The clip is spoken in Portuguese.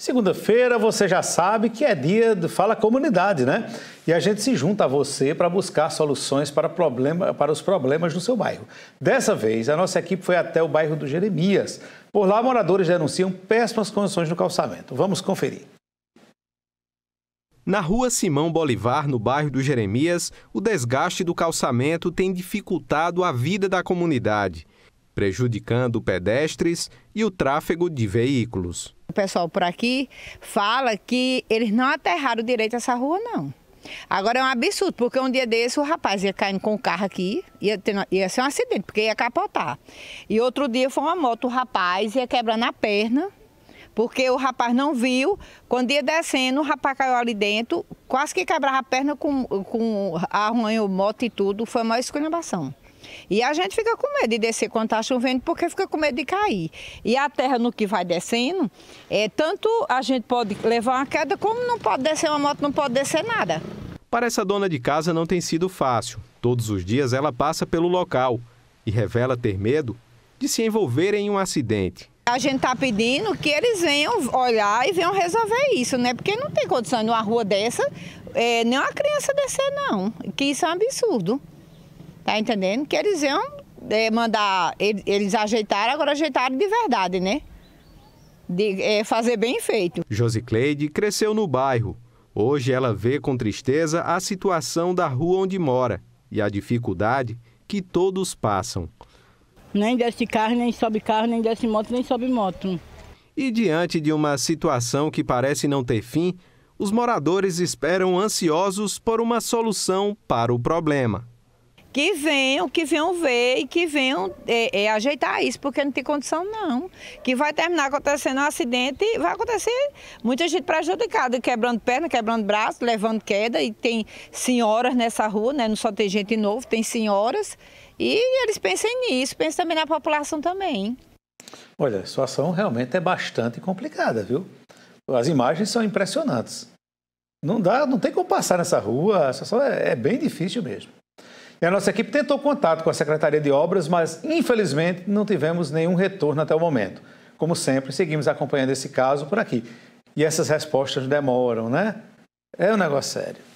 Segunda-feira você já sabe que é dia do Fala Comunidade, né? E a gente se junta a você para buscar soluções para, problema, para os problemas do seu bairro. Dessa vez, a nossa equipe foi até o bairro do Jeremias. Por lá, moradores denunciam péssimas condições no calçamento. Vamos conferir. Na rua Simão Bolivar, no bairro do Jeremias, o desgaste do calçamento tem dificultado a vida da comunidade, prejudicando pedestres e o tráfego de veículos. O pessoal por aqui fala que eles não aterraram direito essa rua, não. Agora é um absurdo, porque um dia desse o rapaz ia caindo com o carro aqui, ia, ter, ia ser um acidente, porque ia capotar. E outro dia foi uma moto, o rapaz ia quebrando a perna, porque o rapaz não viu. Quando ia descendo, o rapaz caiu ali dentro, quase que quebrava a perna com, com arranho, moto e tudo. Foi uma esculhambação. E a gente fica com medo de descer quando está chovendo, porque fica com medo de cair. E a terra no que vai descendo, é tanto a gente pode levar uma queda, como não pode descer uma moto, não pode descer nada. Para essa dona de casa não tem sido fácil. Todos os dias ela passa pelo local e revela ter medo de se envolver em um acidente. A gente está pedindo que eles venham olhar e venham resolver isso, né? Porque não tem condição uma rua dessa, é, nem uma criança descer, não. Que isso é um absurdo. Tá entendendo? Que eles iam é, mandar. Eles, eles ajeitaram, agora ajeitaram de verdade, né? De é, fazer bem feito. Josicleide cresceu no bairro. Hoje ela vê com tristeza a situação da rua onde mora e a dificuldade que todos passam. Nem desce carro, nem sobe carro, nem desce moto, nem sobe moto. E diante de uma situação que parece não ter fim, os moradores esperam ansiosos por uma solução para o problema que venham, que venham ver e que venham é, é, ajeitar isso, porque não tem condição não. Que vai terminar acontecendo um acidente, e vai acontecer muita gente prejudicada, quebrando perna, quebrando braço, levando queda, e tem senhoras nessa rua, né? Não só tem gente novo, tem senhoras. E eles pensem nisso, pensem também na população também. Olha, a situação realmente é bastante complicada, viu? As imagens são impressionantes. Não dá, não tem como passar nessa rua, a situação é, é bem difícil mesmo. E a nossa equipe tentou contato com a Secretaria de Obras, mas infelizmente não tivemos nenhum retorno até o momento. Como sempre, seguimos acompanhando esse caso por aqui. E essas respostas demoram, né? É um negócio sério.